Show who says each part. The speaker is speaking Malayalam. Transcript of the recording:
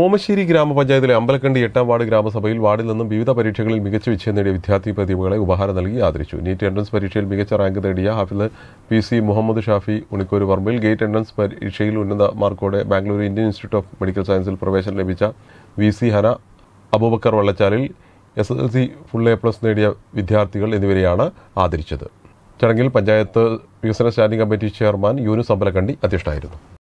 Speaker 1: ഓമശ്ശേരി ഗ്രാമപഞ്ചായത്തിലെ അമ്പലക്കണ്ടി എട്ടാം വാർഡ് ഗ്രാമസഭയിൽ വാർഡിൽ നിന്നും വിവിധ പരീക്ഷകളിൽ മികച്ച വിജയം നേടിയ വിദ്യാർത്ഥി പ്രതിഭകളെ ഉപഹാരം നൽകി ആദരിച്ചു നീറ്റ് എൻട്രൻസ് പരീക്ഷയിൽ മികച്ച റാങ്ക് നേടിയ ഹാഫിദ് പി സി മുഹമ്മദ് ഷാഫി ഉണിക്കൂർ വർമ്മയിൽ ഗേറ്റ് എൻട്രൻസ് പരീക്ഷയിൽ ഉന്നത മാർക്കോടെ Bangalore Indian institute of medical സയൻസിൽ പ്രവേശനം ലഭിച്ച വി സി ഹന അബൂബക്കർ വള്ളച്ചാലിൽ S S L C full A plus നേടിയ വിദ്യാർത്ഥികൾ എന്നിവരെയാണ് ആദരിച്ചത് ചടങ്ങിൽ പഞ്ചായത്ത് വികസന standing committee chairman Yunus Ambalakkandi അധ്യക്ഷനായിരുന്നു